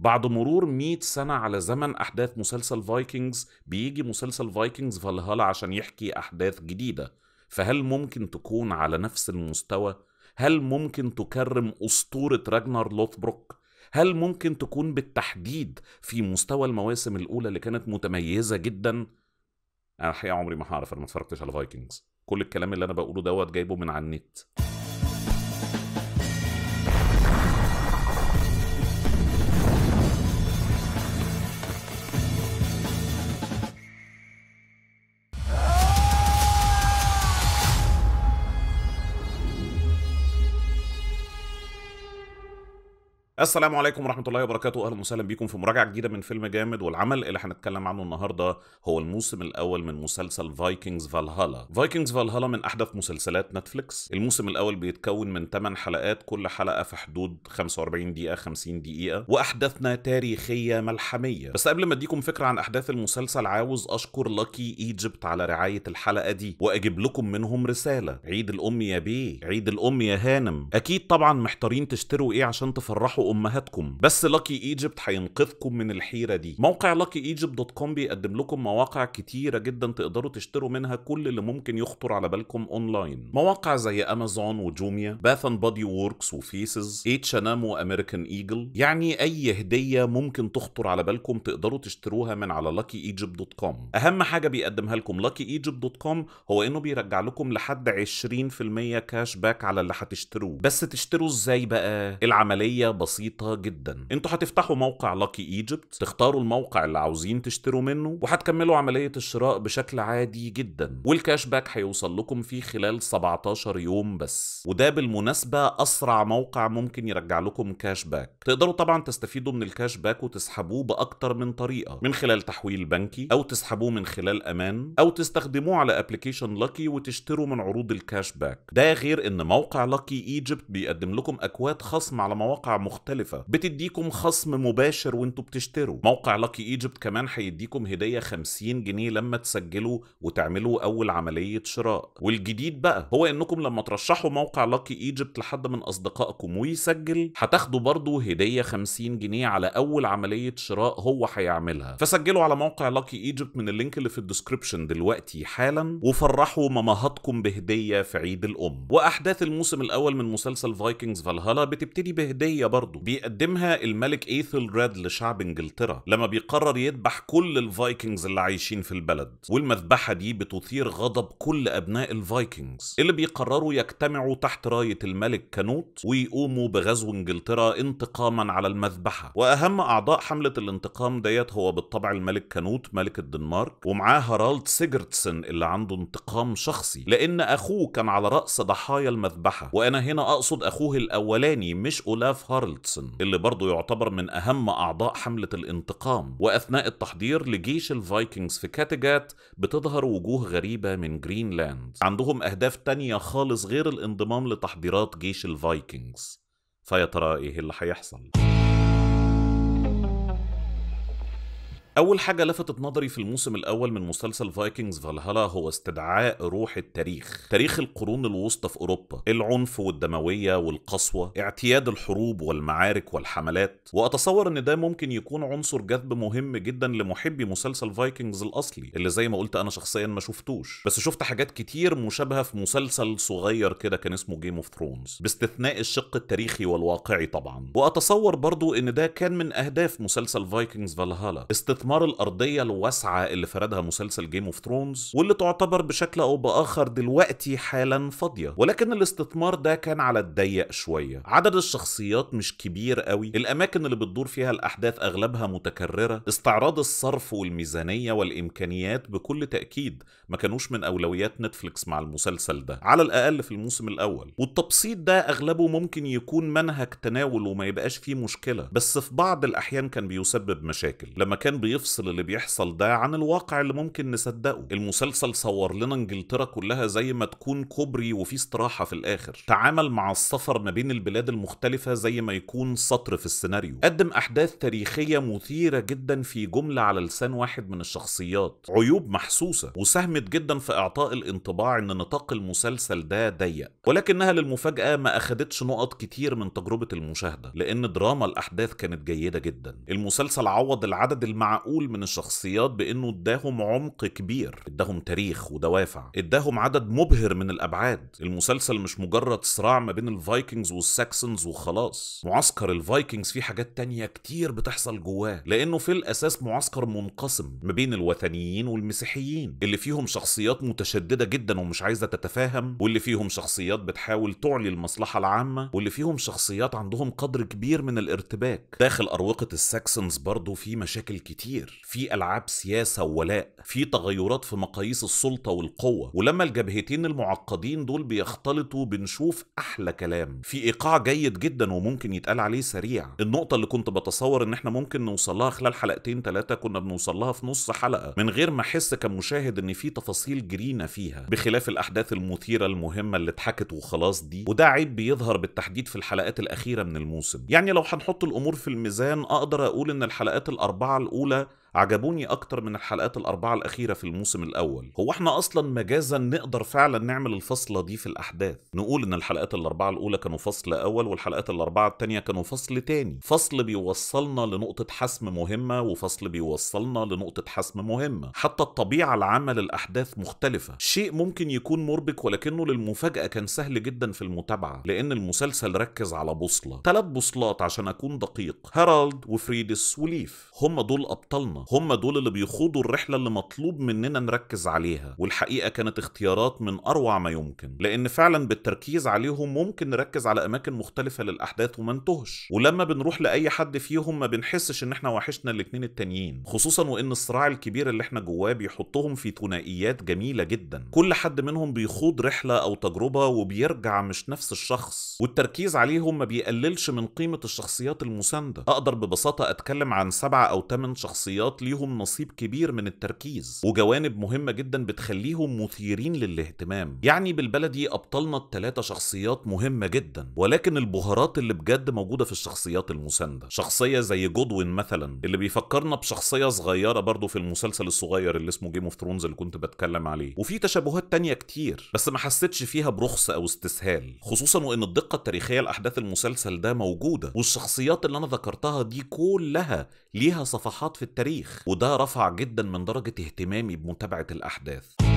بعد مرور 100 سنة على زمن أحداث مسلسل فايكنجز بيجي مسلسل فايكنجز فالهالا عشان يحكي أحداث جديدة فهل ممكن تكون على نفس المستوى؟ هل ممكن تكرم أسطورة راجنر لوثبروك؟ هل ممكن تكون بالتحديد في مستوى المواسم الأولى اللي كانت متميزة جدا؟ أنا الحقيقة عمري ما هعرف أنا ما اتفرجتش على فايكنجز كل الكلام اللي أنا بقوله دوت جايبه من على النت السلام عليكم ورحمة الله وبركاته أهلا وسهلا بيكم في مراجعة جديدة من فيلم جامد والعمل اللي هنتكلم عنه النهاردة هو الموسم الأول من مسلسل فايكنجز فالهالا فايكنجز فالهالا من أحدث مسلسلات نتفليكس الموسم الأول بيتكون من 8 حلقات كل حلقة في حدود 45 دقيقة 50 دقيقة وأحداثنا تاريخية ملحمية بس قبل ما أديكم فكرة عن أحداث المسلسل عاوز أشكر لاكي إيجيبت على رعاية الحلقة دي وأجيب لكم منهم رسالة عيد الأم يا بيه عيد الأم يا هانم أكيد طبعا محتارين تشتروا إيه عشان تفرحوا امهاتكم بس لاكي ايجيبت هينقذكم من الحيره دي موقع لاكي ايجيبت دوت كوم بيقدم لكم مواقع كتيره جدا تقدروا تشتروا منها كل اللي ممكن يخطر على بالكم اونلاين مواقع زي امازون وجوميا باث اند بادي ووركس وفيسز اتش ان ام وامريكان ايجل يعني اي هديه ممكن تخطر على بالكم تقدروا تشتروها من على لاكي ايجيبت دوت كوم اهم حاجه بيقدمها لكم لاكي ايجيبت دوت كوم هو انه بيرجع لكم لحد 20% كاش باك على اللي هتشتروه بس تشتروا ازاي بقى العمليه بسيطه بسيطة جدا انتوا هتفتحوا موقع لاكي ايجيبت تختاروا الموقع اللي عاوزين تشتروا منه وهتكملوا عملية الشراء بشكل عادي جدا والكاش باك هيوصل لكم فيه خلال 17 يوم بس وده بالمناسبة أسرع موقع ممكن يرجع لكم كاش باك تقدروا طبعا تستفيدوا من الكاش باك وتسحبوه بأكتر من طريقة من خلال تحويل بنكي أو تسحبوه من خلال أمان أو تستخدموه على ابلكيشن لاكي وتشتروا من عروض الكاش باك ده غير إن موقع لاكي ايجيبت بيقدم لكم أكواد خصم على مواقع مختلفة مختلفة بتديكم خصم مباشر وانتوا بتشتروا موقع لاكي ايجيبت كمان هيديكم هدية 50 جنيه لما تسجلوا وتعملوا اول عملية شراء والجديد بقى هو انكم لما ترشحوا موقع لاكي ايجيبت لحد من اصدقائكم ويسجل هتاخدوا برضه هدية 50 جنيه على اول عملية شراء هو هيعملها فسجلوا على موقع لاكي ايجيبت من اللينك اللي في الديسكربشن دلوقتي حالا وفرحوا مامهاتكم بهدية في عيد الام واحداث الموسم الاول من مسلسل فايكنجز فالهالا بتبتدي بهدية برضه برضه بيقدمها الملك ايثل راد لشعب انجلترا لما بيقرر يذبح كل الفايكنجز اللي عايشين في البلد والمذبحه دي بتثير غضب كل ابناء الفايكنجز اللي بيقرروا يجتمعوا تحت رايه الملك كانوت ويقوموا بغزو انجلترا انتقاما على المذبحه واهم اعضاء حمله الانتقام ديت هو بالطبع الملك كانوت ملك الدنمارك ومعاه هارالد سيجرتسن اللي عنده انتقام شخصي لان اخوه كان على راس ضحايا المذبحه وانا هنا اقصد اخوه الاولاني مش اولاف هارلد روبرتسون اللي برضه يعتبر من أهم أعضاء حملة الانتقام وأثناء التحضير لجيش الفايكنجز في كاتيجات بتظهر وجوه غريبة من جرينلاند عندهم أهداف تانية خالص غير الانضمام لتحضيرات جيش الفايكنجز فيا ترى إيه اللي هيحصل؟ أول حاجة لفتت نظري في الموسم الأول من مسلسل فايكنجز فالهالا هو استدعاء روح التاريخ، تاريخ القرون الوسطى في أوروبا، العنف والدموية والقسوة، اعتياد الحروب والمعارك والحملات، وأتصور إن ده ممكن يكون عنصر جذب مهم جدا لمحبي مسلسل فايكنجز الأصلي، اللي زي ما قلت أنا شخصيا ما شفتوش، بس شفت حاجات كتير مشابهة في مسلسل صغير كده كان اسمه جيم اوف ثرونز، باستثناء الشق التاريخي والواقعي طبعا، وأتصور برضو إن ده كان من أهداف مسلسل فايكنجز فالهالا، استثناء الاستثمار الارضيه الواسعه اللي فردها مسلسل جيم اوف ثرونز واللي تعتبر بشكل او باخر دلوقتي حالا فاضيه ولكن الاستثمار ده كان على الضيق شويه عدد الشخصيات مش كبير قوي الاماكن اللي بتدور فيها الاحداث اغلبها متكرره استعراض الصرف والميزانيه والامكانيات بكل تاكيد ما كانوش من اولويات نتفليكس مع المسلسل ده على الاقل في الموسم الاول والتبسيط ده اغلبه ممكن يكون منهج تناول وما يبقاش فيه مشكله بس في بعض الاحيان كان بيسبب مشاكل لما كان بي يفصل اللي بيحصل ده عن الواقع اللي ممكن نصدقه المسلسل صور لنا انجلترا كلها زي ما تكون كوبري وفي استراحه في الاخر تعامل مع السفر ما بين البلاد المختلفه زي ما يكون سطر في السيناريو قدم احداث تاريخيه مثيره جدا في جمله على لسان واحد من الشخصيات عيوب محسوسه وساهمت جدا في اعطاء الانطباع ان نطاق المسلسل ده ضيق ولكنها للمفاجاه ما اخدتش نقط كتير من تجربه المشاهده لان دراما الاحداث كانت جيده جدا المسلسل عوض العدد المعقول معقول من الشخصيات بانه اداهم عمق كبير اداهم تاريخ ودوافع اداهم عدد مبهر من الابعاد المسلسل مش مجرد صراع ما بين الفايكنجز والساكسنز وخلاص معسكر الفايكنجز فيه حاجات تانية كتير بتحصل جواه لانه في الاساس معسكر منقسم ما بين الوثنيين والمسيحيين اللي فيهم شخصيات متشددة جدا ومش عايزة تتفاهم واللي فيهم شخصيات بتحاول تعلي المصلحة العامة واللي فيهم شخصيات عندهم قدر كبير من الارتباك داخل اروقة الساكسنز برضه في مشاكل كتير كتير في ألعاب سياسة وولاء في تغيرات في مقاييس السلطة والقوة ولما الجبهتين المعقدين دول بيختلطوا بنشوف أحلى كلام في إيقاع جيد جدا وممكن يتقال عليه سريع النقطة اللي كنت بتصور إن احنا ممكن نوصلها خلال حلقتين ثلاثة كنا بنوصلها في نص حلقة من غير ما أحس كمشاهد إن في تفاصيل جرينة فيها بخلاف الأحداث المثيرة المهمة اللي اتحكت وخلاص دي وده عيب بيظهر بالتحديد في الحلقات الأخيرة من الموسم يعني لو هنحط الأمور في الميزان أقدر أقول إن الحلقات الأربعة الأولى عجبوني اكتر من الحلقات الاربعه الاخيره في الموسم الاول هو احنا اصلا مجازا نقدر فعلا نعمل الفصله دي في الاحداث نقول ان الحلقات الاربعه الاولى كانوا فصل اول والحلقات الاربعه الثانيه كانوا فصل تاني فصل بيوصلنا لنقطه حسم مهمه وفصل بيوصلنا لنقطه حسم مهمه حتى الطبيعه العامه للاحداث مختلفه شيء ممكن يكون مربك ولكنه للمفاجاه كان سهل جدا في المتابعه لان المسلسل ركز على بوصله ثلاث بوصلات عشان اكون دقيق هارالد وفريدس وليف هم دول ابطالنا هم دول اللي بيخوضوا الرحله اللي مطلوب مننا نركز عليها والحقيقه كانت اختيارات من اروع ما يمكن لان فعلا بالتركيز عليهم ممكن نركز على اماكن مختلفه للاحداث وما انتهش ولما بنروح لاي حد فيهم ما بنحسش ان احنا وحشنا الاتنين التانيين خصوصا وان الصراع الكبير اللي احنا جواه بيحطهم في ثنائيات جميله جدا كل حد منهم بيخوض رحله او تجربه وبيرجع مش نفس الشخص والتركيز عليهم ما بيقللش من قيمه الشخصيات المسانده اقدر ببساطه اتكلم عن سبعه او ثمان شخصيات الرياضيات ليهم نصيب كبير من التركيز وجوانب مهمة جدا بتخليهم مثيرين للاهتمام يعني بالبلدي أبطالنا التلاتة شخصيات مهمة جدا ولكن البهارات اللي بجد موجودة في الشخصيات المساندة شخصية زي جودوين مثلا اللي بيفكرنا بشخصية صغيرة برضه في المسلسل الصغير اللي اسمه جيم اوف ثرونز اللي كنت بتكلم عليه وفي تشابهات تانية كتير بس ما حسيتش فيها برخص أو استسهال خصوصا وإن الدقة التاريخية لأحداث المسلسل ده موجودة والشخصيات اللي أنا ذكرتها دي كلها ليها صفحات في التاريخ التاريخ وده رفع جدا من درجة اهتمامي بمتابعة الأحداث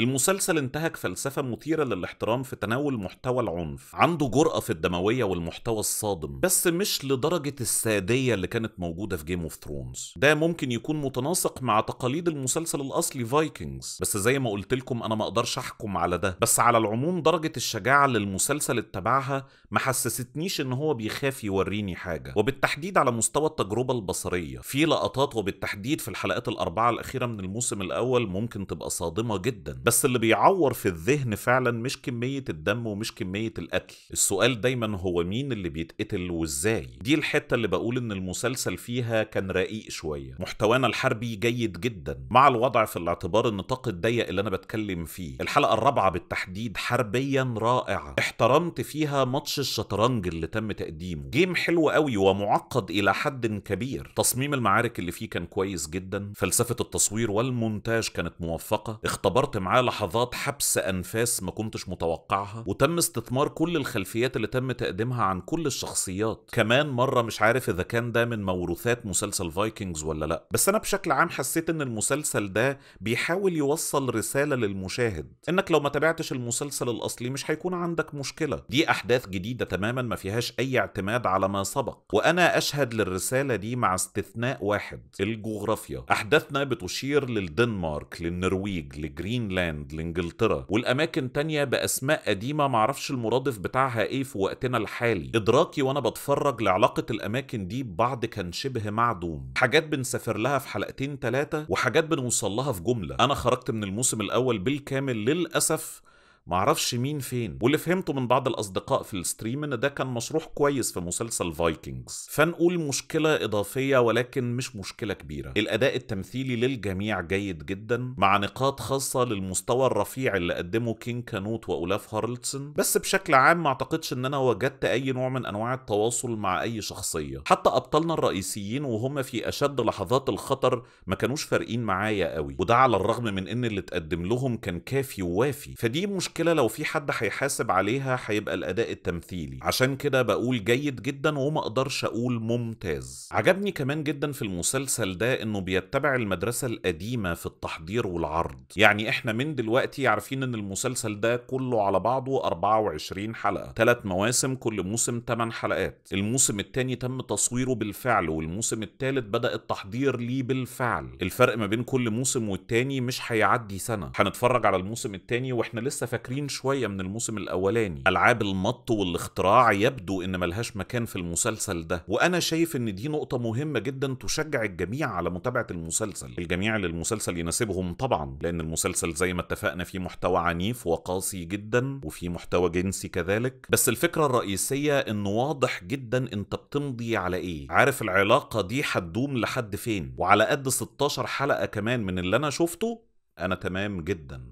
المسلسل انتهك فلسفة مثيرة للاحترام في تناول محتوى العنف عنده جرأة في الدموية والمحتوى الصادم بس مش لدرجة السادية اللي كانت موجودة في جيم اوف ثرونز ده ممكن يكون متناسق مع تقاليد المسلسل الأصلي فايكنجز بس زي ما قلت لكم أنا ما أقدرش أحكم على ده بس على العموم درجة الشجاعة اللي المسلسل اتبعها ما حسستنيش إن هو بيخاف يوريني حاجة وبالتحديد على مستوى التجربة البصرية في لقطات وبالتحديد في الحلقات الأربعة الأخيرة من الموسم الأول ممكن تبقى صادمة جدا بس اللي بيعور في الذهن فعلا مش كمية الدم ومش كمية القتل السؤال دايما هو مين اللي بيتقتل وازاي دي الحتة اللي بقول ان المسلسل فيها كان رقيق شوية محتوانا الحربي جيد جدا مع الوضع في الاعتبار النطاق الضيق اللي انا بتكلم فيه الحلقة الرابعة بالتحديد حربيا رائعة احترمت فيها ماتش الشطرنج اللي تم تقديمه جيم حلو قوي ومعقد الى حد كبير تصميم المعارك اللي فيه كان كويس جدا فلسفة التصوير والمونتاج كانت موفقة اختبرت مع معاه لحظات حبس أنفاس ما كنتش متوقعها وتم استثمار كل الخلفيات اللي تم تقديمها عن كل الشخصيات كمان مرة مش عارف إذا كان ده من موروثات مسلسل فايكنجز ولا لأ بس أنا بشكل عام حسيت إن المسلسل ده بيحاول يوصل رسالة للمشاهد إنك لو ما تابعتش المسلسل الأصلي مش هيكون عندك مشكلة دي أحداث جديدة تماما ما فيهاش أي اعتماد على ما سبق وأنا أشهد للرسالة دي مع استثناء واحد الجغرافيا أحداثنا بتشير للدنمارك للنرويج لجرينلاند لانجلاند لانجلترا والاماكن تانية باسماء قديمه معرفش المرادف بتاعها ايه في وقتنا الحالي ادراكي وانا بتفرج لعلاقه الاماكن دي ببعض كان شبه معدوم حاجات بنسافر لها في حلقتين ثلاثه وحاجات بنوصل لها في جمله انا خرجت من الموسم الاول بالكامل للاسف معرفش مين فين واللي فهمته من بعض الأصدقاء في الستريم إن ده كان مشروح كويس في مسلسل فايكنجز فنقول مشكلة إضافية ولكن مش مشكلة كبيرة الأداء التمثيلي للجميع جيد جدا مع نقاط خاصة للمستوى الرفيع اللي قدمه كين كانوت وأولاف هارلتسون بس بشكل عام ما أعتقدش إن أنا وجدت أي نوع من أنواع التواصل مع أي شخصية حتى أبطالنا الرئيسيين وهم في أشد لحظات الخطر ما كانوش فارقين معايا قوي وده على الرغم من إن اللي اتقدم لهم كان كافي ووافي فدي مشكلة المشكله لو في حد هيحاسب عليها هيبقى الاداء التمثيلي عشان كده بقول جيد جدا وما اقدرش اقول ممتاز عجبني كمان جدا في المسلسل ده انه بيتبع المدرسه القديمه في التحضير والعرض يعني احنا من دلوقتي عارفين ان المسلسل ده كله على بعضه 24 حلقه ثلاث مواسم كل موسم 8 حلقات الموسم الثاني تم تصويره بالفعل والموسم الثالث بدا التحضير ليه بالفعل الفرق ما بين كل موسم والتاني مش هيعدي سنه هنتفرج على الموسم الثاني واحنا لسه فاكرين شويه من الموسم الاولاني العاب المط والاختراع يبدو ان ملهاش مكان في المسلسل ده وانا شايف ان دي نقطه مهمه جدا تشجع الجميع على متابعه المسلسل الجميع للمسلسل يناسبهم طبعا لان المسلسل زي ما اتفقنا فيه محتوى عنيف وقاسي جدا وفيه محتوى جنسي كذلك بس الفكره الرئيسيه انه واضح جدا انت بتمضي على ايه عارف العلاقه دي هتدوم لحد فين وعلى قد 16 حلقه كمان من اللي انا شفته انا تمام جدا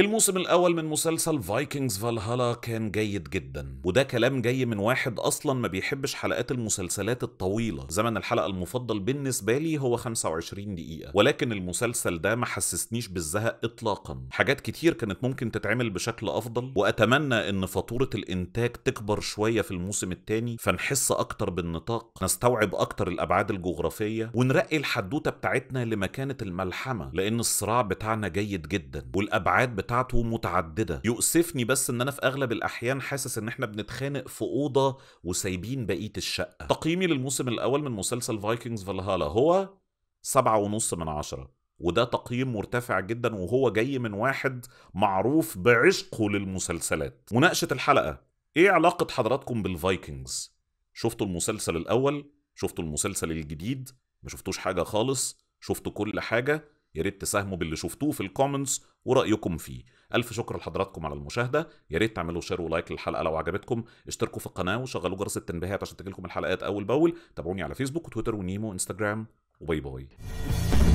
الموسم الأول من مسلسل فايكنجز فالهالا كان جيد جدا وده كلام جاي من واحد أصلا ما بيحبش حلقات المسلسلات الطويلة زمن الحلقة المفضل بالنسبة لي هو 25 دقيقة ولكن المسلسل ده ما حسسنيش بالزهق إطلاقا حاجات كتير كانت ممكن تتعمل بشكل أفضل وأتمنى إن فاتورة الإنتاج تكبر شوية في الموسم الثاني فنحس أكتر بالنطاق نستوعب أكتر الأبعاد الجغرافية ونرقي الحدوتة بتاعتنا لمكانة الملحمة لأن الصراع بتاعنا جيد جدا والأبعاد بتاع بتاعته متعدده يؤسفني بس ان انا في اغلب الاحيان حاسس ان احنا بنتخانق في اوضه وسايبين بقيه الشقه تقييمي للموسم الاول من مسلسل فايكنجز فالهالا هو سبعة ونص من عشرة وده تقييم مرتفع جدا وهو جاي من واحد معروف بعشقه للمسلسلات مناقشة الحلقة ايه علاقة حضراتكم بالفايكنجز؟ شفتوا المسلسل الاول؟ شفتوا المسلسل الجديد؟ ما شفتوش حاجة خالص؟ شفتوا كل حاجة؟ يا ريت تساهموا باللي شفتوه في الكومنتس ورايكم فيه الف شكر لحضراتكم على المشاهده يا ريت تعملوا شير ولايك للحلقه لو عجبتكم اشتركوا في القناه وشغلوا جرس التنبيهات عشان تجيلكم الحلقات اول باول تابعوني على فيسبوك وتويتر ونيمو وانستجرام وباي باي